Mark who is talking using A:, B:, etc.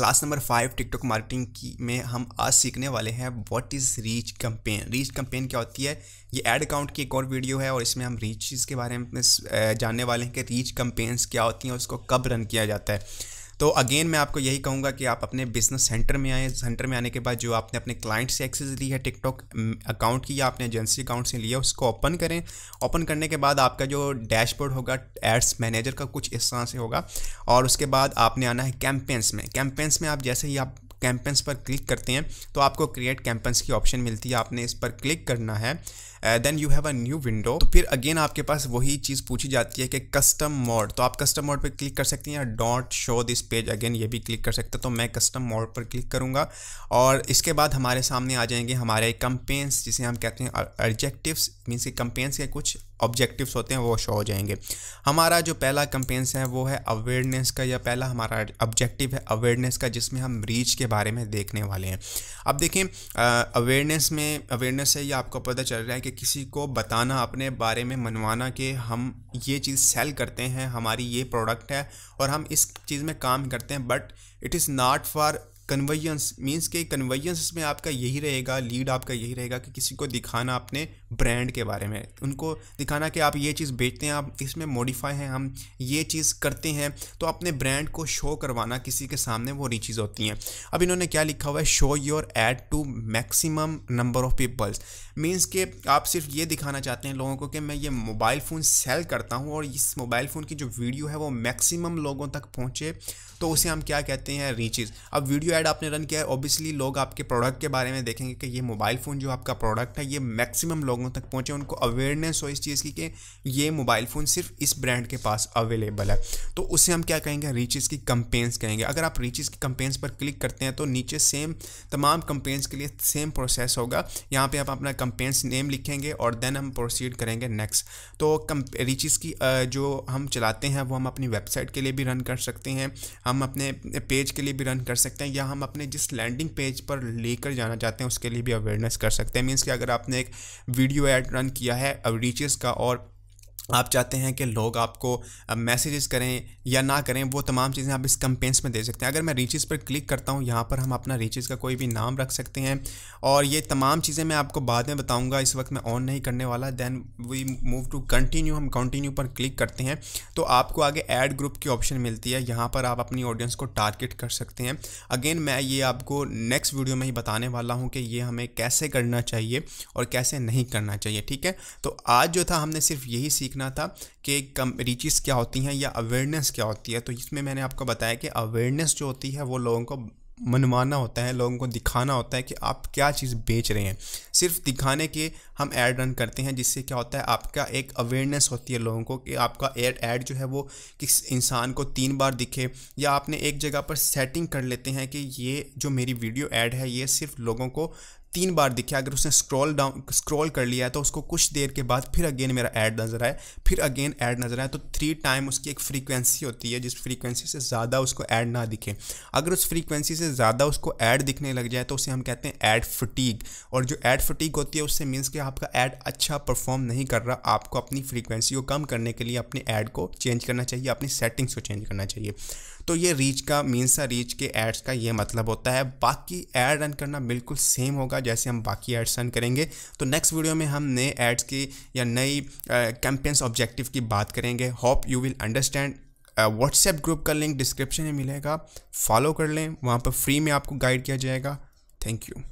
A: class number five TikTok marketing की में हम आज सीखने वाले हैं what is reach campaign reach campaign क्या होती है ये एड अकाउंट की एक और वीडियो है और इसमें हम रीच के बारे में जानने वाले हैं कि रीच कंपेन्स क्या होती हैं उसको कब रन किया जाता है तो अगेन मैं आपको यही कहूँगा कि आप अपने बिजनेस सेंटर में आए सेंटर में आने के बाद जो आपने अपने क्लाइंट से एक्सेस ली है टिकटॉक अकाउंट की या आपने एजेंसी अकाउंट से लिया उसको ओपन करें ओपन करने के बाद आपका जो डैशबोर्ड होगा एड्स मैनेजर का कुछ इस तरह से होगा और उसके बाद आपने आना है कैंपेंस में कैंपेंस में आप जैसे ही आप कैंपेंस पर क्लिक करते हैं तो आपको क्रिएट कैंपेंस की ऑप्शन मिलती है आपने इस पर क्लिक करना है then you have a new window तो फिर अगेन आपके पास वही चीज़ पूछी जाती है कि कस्टम मोड तो आप कस्टम मोड पर क्लिक कर सकते हैं या डॉट शो दिस पेज अगेन ये भी क्लिक कर सकते हैं तो मैं कस्टम मोड पर क्लिक करूँगा और इसके बाद हमारे सामने आ जाएंगे हमारे कंपेन्स जिसे हम कहते हैं एडजेक्टिव्स मीन्स के कंपेन्स के कुछ ऑब्जेक्टिव्स होते हैं वो शो हो जाएंगे हमारा जो पहला कंपेन्स है वो है अवेयरनेस का या पहला हमारा ऑब्जेक्टिव है अवेयरनेस का जिसमें हम रीच के बारे में देखने वाले हैं अब देखें अवेयरनेस uh, में अवेयरनेस से ये आपको पता चल रहा है कि कि किसी को बताना अपने बारे में मनवाना कि हम ये चीज़ सेल करते हैं हमारी ये प्रोडक्ट है और हम इस चीज़ में काम करते हैं but it is not for conveyance means के कन्वेयंस में आपका यही रहेगा लीड आपका यही रहेगा कि किसी को दिखाना अपने ब्रांड के बारे में उनको दिखाना कि आप ये चीज़ बेचते हैं आप इसमें मॉडिफाई हैं हम ये चीज़ करते हैं तो अपने ब्रांड को शो करवाना किसी के सामने वो रिचीज़ होती हैं अब इन्होंने क्या लिखा हुआ है show your ad to maximum number of peoples means के आप सिर्फ ये दिखाना चाहते हैं लोगों को कि मैं ये मोबाइल फ़ोन सेल करता हूँ और इस मोबाइल फ़ोन की जो वीडियो है वो मैक्सिमम लोगों तक पहुँचे तो उसे हम क्या कहते हैं रीचेज़ अब वीडियो एड आपने रन किया है ऑब्वियसली लोग आपके प्रोडक्ट के बारे में देखेंगे कि ये मोबाइल फ़ोन जो आपका प्रोडक्ट है ये मैक्सिमम लोगों तक पहुंचे उनको अवेयरनेस हो इस चीज़ की कि ये मोबाइल फ़ोन सिर्फ इस ब्रांड के पास अवेलेबल है तो उसे हम क्या कहेंगे रीचेज़ की कंपेन्स कहेंगे अगर आप रीचेज़ की कंपेन्स पर क्लिक करते हैं तो नीचे सेम तमाम कंपेन्स के लिए सेम प्रोसेस होगा यहाँ पर आप अपना कंपेन्स नेम लिखेंगे और देन हम प्रोसीड करेंगे नेक्स्ट तो रीचेज़ की जो हम चलाते हैं वो हम अपनी वेबसाइट के लिए भी रन कर सकते हैं हम अपने पेज के लिए भी रन कर सकते हैं या हम अपने जिस लैंडिंग पेज पर लेकर जाना चाहते हैं उसके लिए भी अवेयरनेस कर सकते हैं मीन्स कि अगर आपने एक वीडियो ऐड रन किया है अवरीचेज का और आप चाहते हैं कि लोग आपको मैसेजेस करें या ना करें वो तमाम चीज़ें आप इस कंपेंस में दे सकते हैं अगर मैं रीचेज़ पर क्लिक करता हूँ यहाँ पर हम अपना रीचेज़ का कोई भी नाम रख सकते हैं और ये तमाम चीज़ें मैं आपको बाद में बताऊँगा इस वक्त मैं ऑन नहीं करने वाला then we move to continue हम कंटिन्यू पर क्लिक करते हैं तो आपको आगे एड ग्रुप की ऑप्शन मिलती है यहाँ पर आप अपनी ऑडियंस को टारगेट कर सकते हैं अगेन मैं ये आपको नेक्स्ट वीडियो में ही बताने वाला हूँ कि ये हमें कैसे करना चाहिए और कैसे नहीं करना चाहिए ठीक है तो आज जो था हमने सिर्फ यही सीखना सीखना था कि कम रीचिस क्या होती हैं या अवेयरनेस क्या होती है तो इसमें मैंने आपको बताया कि अवेयरनेस जो होती है वो लोगों को मनवाना होता है लोगों को दिखाना होता है कि आप क्या चीज़ बेच रहे हैं सिर्फ दिखाने के हम ऐड रन करते हैं जिससे क्या होता है आपका एक अवेयरनेस होती है लोगों को कि आपका एड ऐड जो है वो किस इंसान को तीन बार दिखे या आपने एक जगह पर सेटिंग कर लेते हैं कि ये जो मेरी वीडियो ऐड है ये सिर्फ लोगों को तीन बार दिखे अगर उसने स्क्रॉल डाउन स्क्रॉल कर लिया है तो उसको कुछ देर के बाद फिर अगेन मेरा ऐड नज़र आए फिर अगेन ऐड नज़र आए तो थ्री टाइम उसकी एक फ्रीक्वेंसी होती है जिस फ्रीक्वेंसी से ज़्यादा उसको ऐड ना दिखे अगर उस फ्रीक्वेंसी से ज़्यादा उसको ऐड दिखने लग जाए तो उसे हम कहते हैं ऐड फटीक और जो ऐड फटीक होती है उससे मीन्स कि आपका ऐड अच्छा परफॉर्म नहीं कर रहा आपको अपनी फ्रीक्वेंसी को कम करने के लिए अपने ऐड को चेंज करना चाहिए अपनी सेटिंग्स को चेंज करना चाहिए तो ये रीच का मीन्स रीच के एड्स का ये मतलब होता है बाकी ऐड रन करना बिल्कुल सेम होगा का जैसे हम बाकी एड्स रन करेंगे तो नेक्स्ट वीडियो में हम नए एड्स की या नई कैंपेन्स ऑब्जेक्टिव की बात करेंगे hope you will understand WhatsApp group का लिंक डिस्क्रिप्शन में मिलेगा फॉलो कर लें वहाँ पर फ्री में आपको गाइड किया जाएगा थैंक यू